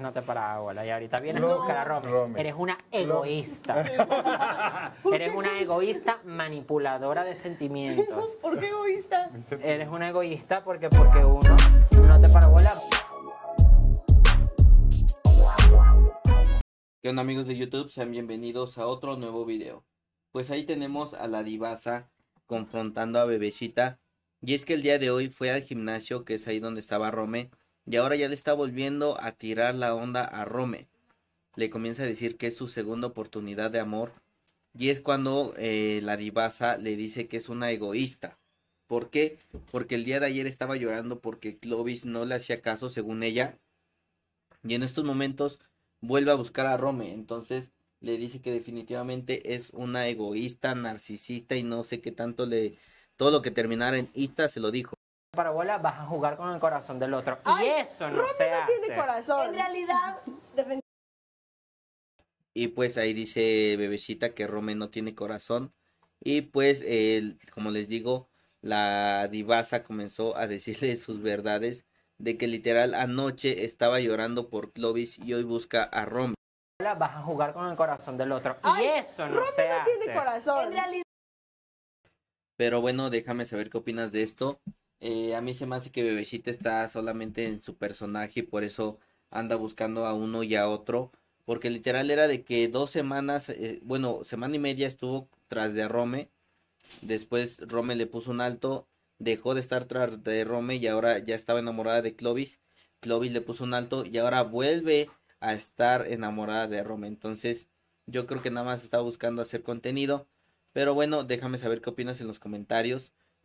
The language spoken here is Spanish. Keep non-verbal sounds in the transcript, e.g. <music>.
no te paraba bola. Y ahorita viene. a Eres una egoísta. <laughs> Eres una egoísta manipuladora de sentimientos. <laughs> ¿Por qué egoísta? Eres una egoísta porque, porque uno no te para bola. ¿Qué onda amigos de YouTube? Sean bienvenidos a otro nuevo video. Pues ahí tenemos a la divasa confrontando a Bebecita. Y es que el día de hoy fue al gimnasio, que es ahí donde estaba Rome, y ahora ya le está volviendo a tirar la onda a Rome. Le comienza a decir que es su segunda oportunidad de amor. Y es cuando eh, la divasa le dice que es una egoísta. ¿Por qué? Porque el día de ayer estaba llorando porque Clovis no le hacía caso según ella. Y en estos momentos vuelve a buscar a Rome. Entonces le dice que definitivamente es una egoísta, narcisista y no sé qué tanto le... Todo lo que terminara en ista se lo dijo para bola, vas a jugar con el corazón del otro. y eso no tiene corazón. En realidad, Y pues ahí dice Bebecita que Rome no tiene corazón. Y pues, como les digo, la divasa comenzó a decirle sus verdades de que literal anoche estaba llorando por Clovis y hoy busca a Rome. Vas a jugar con el corazón del otro. y eso no Rome se no hace. tiene corazón. Pero bueno, déjame saber qué opinas de esto. Eh, a mí se me hace que Bebecita está solamente en su personaje y por eso anda buscando a uno y a otro. Porque literal era de que dos semanas, eh, bueno, semana y media estuvo tras de Rome. Después Rome le puso un alto, dejó de estar tras de Rome y ahora ya estaba enamorada de Clovis. Clovis le puso un alto y ahora vuelve a estar enamorada de Rome. Entonces yo creo que nada más está buscando hacer contenido. Pero bueno, déjame saber qué opinas en los comentarios.